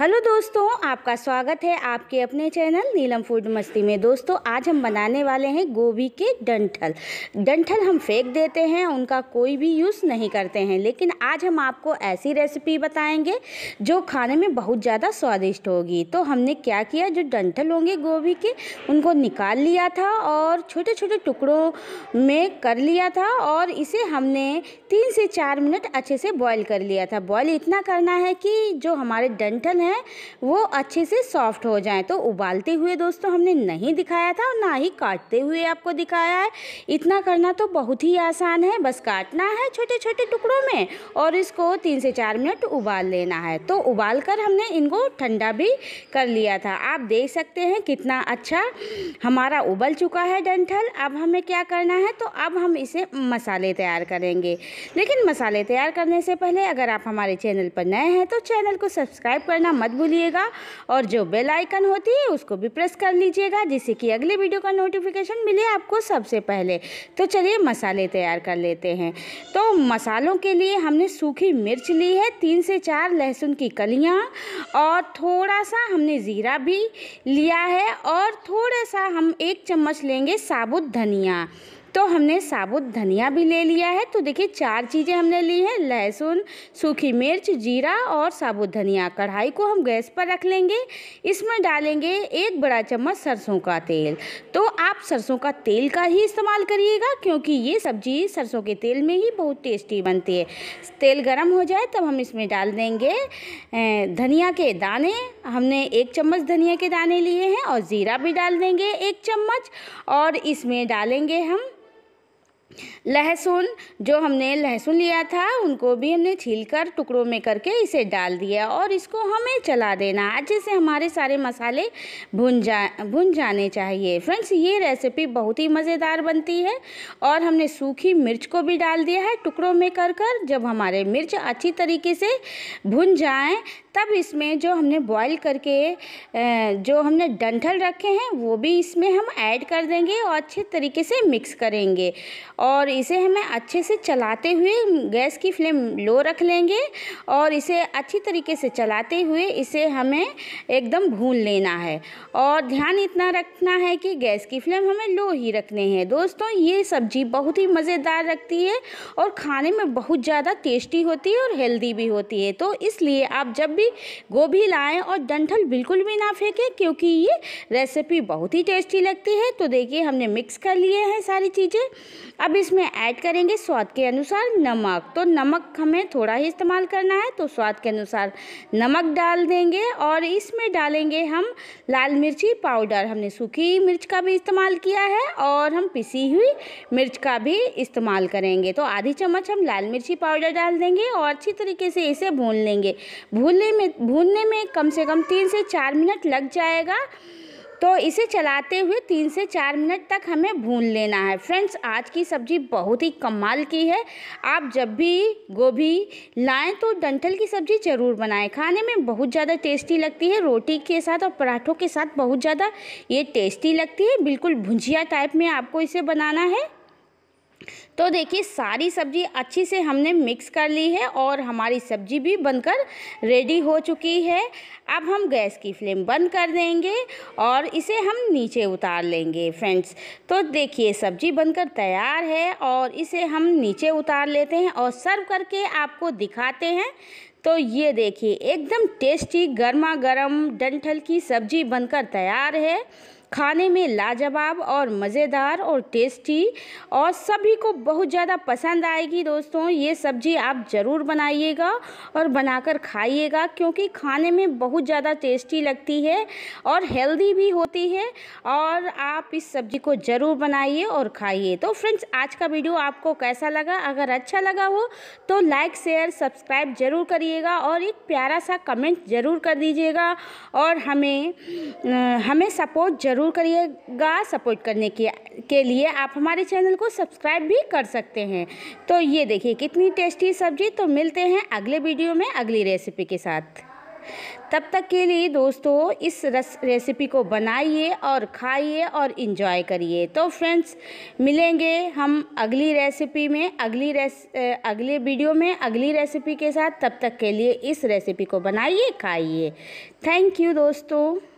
hello दोस्तों आपका स्वागत है आपके अपने चैनल नीलम फूड मस्ती में दोस्तों आज हम बनाने वाले हैं गोभी के डंठल डंठल हम फेंक देते हैं उनका कोई भी यूज़ नहीं करते हैं लेकिन आज हम आपको ऐसी रेसिपी बताएंगे जो खाने में बहुत ज़्यादा स्वादिष्ट होगी तो हमने क्या किया जो डंठल होंगे गोभी के उनको निकाल लिया था और छोटे छोटे टुकड़ों में कर लिया था और इसे हमने तीन से चार मिनट अच्छे से बॉयल कर लिया था बॉयल इतना करना है कि जो हमारे डंठल हैं हैं वो अच्छे से सॉफ्ट हो जाएं तो उबालते हुए दोस्तों हमने नहीं दिखाया था और ना ही काटते हुए आपको दिखाया है इतना करना तो बहुत ही आसान है बस काटना है छोटे छोटे टुकड़ों में और इसको तीन से चार मिनट उबाल लेना है तो उबाल कर हमने इनको ठंडा भी कर लिया था आप देख सकते हैं कितना अच्छा हमारा उबल चुका है डंठल अब हमें क्या करना है तो अब हम इसे मसाले तैयार करेंगे लेकिन मसाले तैयार करने से पहले अगर आप हमारे चैनल पर नए हैं तो चैनल को सब्सक्राइब करना मत भूलिएगा और जो बेल आइकन होती है उसको भी प्रेस कर लीजिएगा जिससे कि अगले वीडियो का नोटिफिकेशन मिले आपको सबसे पहले तो चलिए मसाले तैयार कर लेते हैं तो मसालों के लिए हमने सूखी मिर्च ली है तीन से चार लहसुन की कलियाँ और थोड़ा सा हमने ज़ीरा भी लिया है और थोड़ा सा हम एक चम्मच लेंगे साबुत धनिया तो हमने साबुत धनिया भी ले लिया है तो देखिए चार चीज़ें हमने ली हैं लहसुन सूखी मिर्च जीरा और साबुत धनिया कढ़ाई को हम गैस पर रख लेंगे इसमें डालेंगे एक बड़ा चम्मच सरसों का तेल तो आप सरसों का तेल का ही इस्तेमाल करिएगा क्योंकि ये सब्जी सरसों के तेल में ही बहुत टेस्टी बनती है तेल गर्म हो जाए तब हम इसमें डाल देंगे धनिया के दाने हमने एक चम्मच धनिया के दाने लिए हैं और ज़ीरा भी डाल देंगे एक चम्मच और इसमें डालेंगे हम लहसुन जो हमने लहसुन लिया था उनको भी हमने छील कर टुकड़ों में करके इसे डाल दिया और इसको हमें चला देना अच्छे से हमारे सारे मसाले भुन जा भुन जाने चाहिए फ्रेंड्स ये रेसिपी बहुत ही मज़ेदार बनती है और हमने सूखी मिर्च को भी डाल दिया है टुकड़ों में कर कर जब हमारे मिर्च अच्छी तरीके से भुन जाएँ तब इसमें जो हमने बॉईल करके जो हमने डंठल रखे हैं वो भी इसमें हम ऐड कर देंगे और अच्छे तरीके से मिक्स करेंगे और और इसे हमें अच्छे से चलाते हुए गैस की फ्लेम लो रख लेंगे और इसे अच्छी तरीके से चलाते हुए इसे हमें एकदम भून लेना है और ध्यान इतना रखना है कि गैस की फ्लेम हमें लो ही रखनी है दोस्तों ये सब्जी बहुत ही मज़ेदार रखती है और खाने में बहुत ज़्यादा टेस्टी होती है और हेल्दी भी होती है तो इसलिए आप जब भी गोभी लाएँ और डंठल बिल्कुल भी ना फेंकें क्योंकि ये रेसिपी बहुत ही टेस्टी लगती है तो देखिए हमने मिक्स कर लिए हैं सारी चीज़ें अब अब इसमें ऐड करेंगे स्वाद के अनुसार नमक तो नमक हमें थोड़ा ही इस्तेमाल करना है तो स्वाद के अनुसार नमक डाल देंगे और इसमें डालेंगे हम लाल मिर्ची पाउडर हमने सूखी मिर्च का भी इस्तेमाल किया है और हम पिसी हुई मिर्च का भी इस्तेमाल करेंगे तो आधी चम्मच हम लाल मिर्ची पाउडर डाल देंगे और अच्छी तरीके से इसे भून लेंगे भूनने में भूनने में कम से कम तीन से चार मिनट लग जाएगा तो इसे चलाते हुए तीन से चार मिनट तक हमें भून लेना है फ्रेंड्स आज की सब्ज़ी बहुत ही कमाल की है आप जब भी गोभी लाएं तो डंठल की सब्ज़ी ज़रूर बनाएं खाने में बहुत ज़्यादा टेस्टी लगती है रोटी के साथ और पराठों के साथ बहुत ज़्यादा ये टेस्टी लगती है बिल्कुल भुंजिया टाइप में आपको इसे बनाना है तो देखिए सारी सब्जी अच्छी से हमने मिक्स कर ली है और हमारी सब्जी भी बनकर रेडी हो चुकी है अब हम गैस की फ्लेम बंद कर देंगे और इसे हम नीचे उतार लेंगे फ्रेंड्स तो देखिए सब्जी बनकर तैयार है और इसे हम नीचे उतार लेते हैं और सर्व करके आपको दिखाते हैं तो ये देखिए एकदम टेस्टी गर्मा गर्म डंठल की सब्जी बनकर तैयार है खाने में लाजवाब और मज़ेदार और टेस्टी और सभी को बहुत ज़्यादा पसंद आएगी दोस्तों ये सब्ज़ी आप ज़रूर बनाइएगा और बनाकर खाइएगा क्योंकि खाने में बहुत ज़्यादा टेस्टी लगती है और हेल्दी भी होती है और आप इस सब्ज़ी को ज़रूर बनाइए और खाइए तो फ्रेंड्स आज का वीडियो आपको कैसा लगा अगर अच्छा लगा हो तो लाइक शेयर सब्सक्राइब ज़रूर करिएगा और एक प्यारा सा कमेंट ज़रूर कर दीजिएगा और हमें हमें सपोर्ट ज़रूर ज़रूर करिएगा सपोर्ट करने के के लिए आप हमारे चैनल को सब्सक्राइब भी कर सकते हैं तो ये देखिए कितनी टेस्टी सब्जी तो मिलते हैं अगले वीडियो में अगली रेसिपी के साथ तब तक के लिए दोस्तों इस रस रेसिपी को बनाइए और खाइए और इन्जॉय करिए तो फ्रेंड्स मिलेंगे हम अगली रेसिपी में अगली रेस अगले वीडियो में अगली रेसिपी के साथ तब तक के लिए इस रेसिपी को बनाइए खाइए थैंक यू दोस्तों